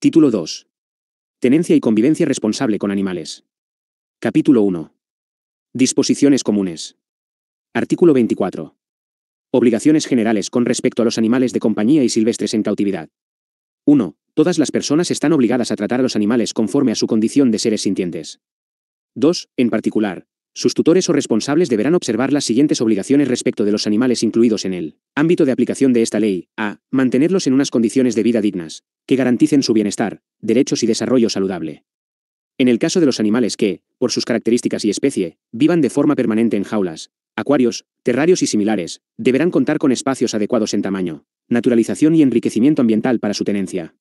Título 2. Tenencia y convivencia responsable con animales. Capítulo 1. Disposiciones comunes. Artículo 24. Obligaciones generales con respecto a los animales de compañía y silvestres en cautividad. 1. Todas las personas están obligadas a tratar a los animales conforme a su condición de seres sintientes. 2. En particular, sus tutores o responsables deberán observar las siguientes obligaciones respecto de los animales incluidos en el ámbito de aplicación de esta ley. A. Mantenerlos en unas condiciones de vida dignas, que garanticen su bienestar, derechos y desarrollo saludable. En el caso de los animales que, por sus características y especie, vivan de forma permanente en jaulas, acuarios, terrarios y similares, deberán contar con espacios adecuados en tamaño, naturalización y enriquecimiento ambiental para su tenencia.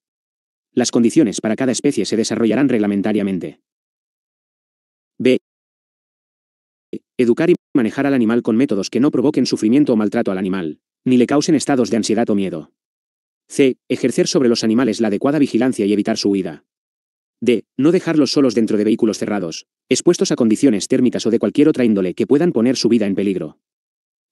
Las condiciones para cada especie se desarrollarán reglamentariamente. B. Educar y manejar al animal con métodos que no provoquen sufrimiento o maltrato al animal, ni le causen estados de ansiedad o miedo. C. Ejercer sobre los animales la adecuada vigilancia y evitar su huida. D. No dejarlos solos dentro de vehículos cerrados, expuestos a condiciones térmicas o de cualquier otra índole que puedan poner su vida en peligro.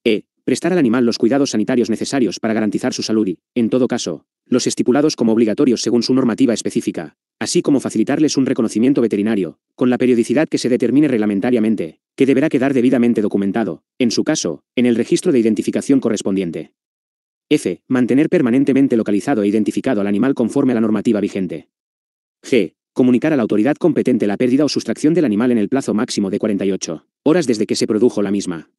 E. Prestar al animal los cuidados sanitarios necesarios para garantizar su salud y, en todo caso, los estipulados como obligatorios según su normativa específica, así como facilitarles un reconocimiento veterinario, con la periodicidad que se determine reglamentariamente, que deberá quedar debidamente documentado, en su caso, en el registro de identificación correspondiente. F. Mantener permanentemente localizado e identificado al animal conforme a la normativa vigente. G. Comunicar a la autoridad competente la pérdida o sustracción del animal en el plazo máximo de 48 horas desde que se produjo la misma.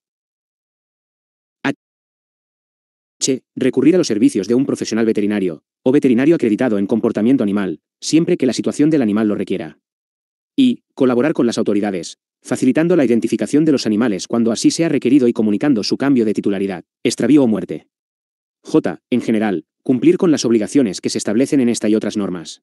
recurrir a los servicios de un profesional veterinario, o veterinario acreditado en comportamiento animal, siempre que la situación del animal lo requiera. Y, colaborar con las autoridades, facilitando la identificación de los animales cuando así sea requerido y comunicando su cambio de titularidad, extravío o muerte. J. En general, cumplir con las obligaciones que se establecen en esta y otras normas.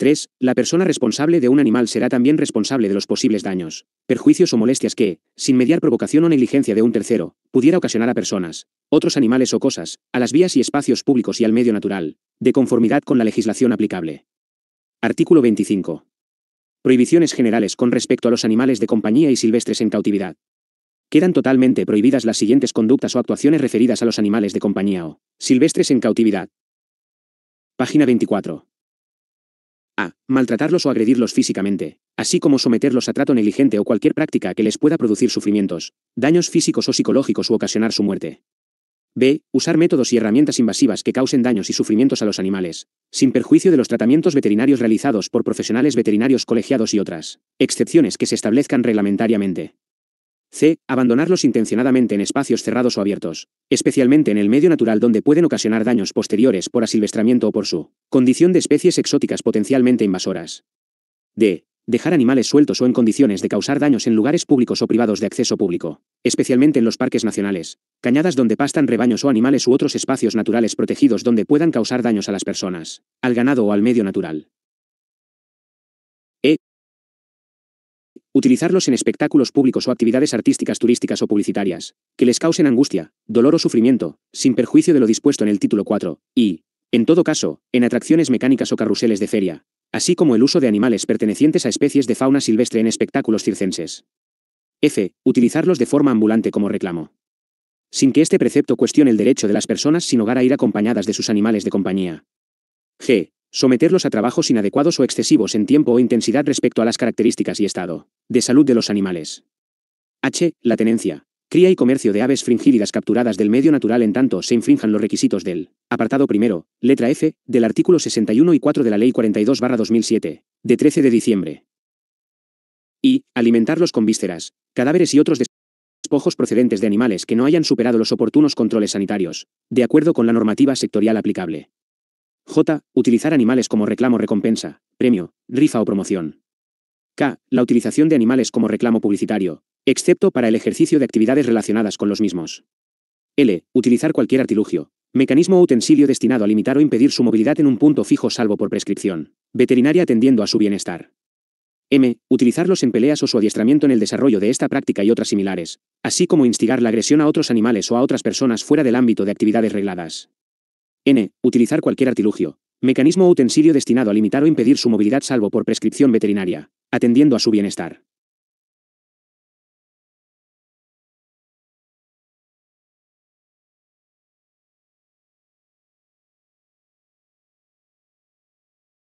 3. La persona responsable de un animal será también responsable de los posibles daños, perjuicios o molestias que, sin mediar provocación o negligencia de un tercero, pudiera ocasionar a personas, otros animales o cosas, a las vías y espacios públicos y al medio natural, de conformidad con la legislación aplicable. Artículo 25. Prohibiciones generales con respecto a los animales de compañía y silvestres en cautividad. Quedan totalmente prohibidas las siguientes conductas o actuaciones referidas a los animales de compañía o silvestres en cautividad. Página 24 a. Maltratarlos o agredirlos físicamente, así como someterlos a trato negligente o cualquier práctica que les pueda producir sufrimientos, daños físicos o psicológicos u ocasionar su muerte. B. Usar métodos y herramientas invasivas que causen daños y sufrimientos a los animales, sin perjuicio de los tratamientos veterinarios realizados por profesionales veterinarios colegiados y otras, excepciones que se establezcan reglamentariamente. C. Abandonarlos intencionadamente en espacios cerrados o abiertos, especialmente en el medio natural donde pueden ocasionar daños posteriores por asilvestramiento o por su Condición de especies exóticas potencialmente invasoras. D. Dejar animales sueltos o en condiciones de causar daños en lugares públicos o privados de acceso público, especialmente en los parques nacionales, cañadas donde pastan rebaños o animales u otros espacios naturales protegidos donde puedan causar daños a las personas, al ganado o al medio natural. E. Utilizarlos en espectáculos públicos o actividades artísticas turísticas o publicitarias, que les causen angustia, dolor o sufrimiento, sin perjuicio de lo dispuesto en el título 4, y, en todo caso, en atracciones mecánicas o carruseles de feria, así como el uso de animales pertenecientes a especies de fauna silvestre en espectáculos circenses. F. Utilizarlos de forma ambulante como reclamo. Sin que este precepto cuestione el derecho de las personas sin hogar a ir acompañadas de sus animales de compañía. G. Someterlos a trabajos inadecuados o excesivos en tiempo o intensidad respecto a las características y estado de salud de los animales. H. La tenencia, Cría y comercio de aves fringílidas capturadas del medio natural en tanto se infrinjan los requisitos del apartado primero, letra F, del artículo 61 y 4 de la Ley 42-2007, de 13 de diciembre. Y, alimentarlos con vísceras, cadáveres y otros despojos procedentes de animales que no hayan superado los oportunos controles sanitarios, de acuerdo con la normativa sectorial aplicable. J. Utilizar animales como reclamo recompensa, premio, rifa o promoción. K. La utilización de animales como reclamo publicitario, excepto para el ejercicio de actividades relacionadas con los mismos. L. Utilizar cualquier artilugio, mecanismo o utensilio destinado a limitar o impedir su movilidad en un punto fijo salvo por prescripción, veterinaria atendiendo a su bienestar. M. Utilizarlos en peleas o su adiestramiento en el desarrollo de esta práctica y otras similares, así como instigar la agresión a otros animales o a otras personas fuera del ámbito de actividades regladas. N. Utilizar cualquier artilugio, mecanismo o utensilio destinado a limitar o impedir su movilidad salvo por prescripción veterinaria, atendiendo a su bienestar.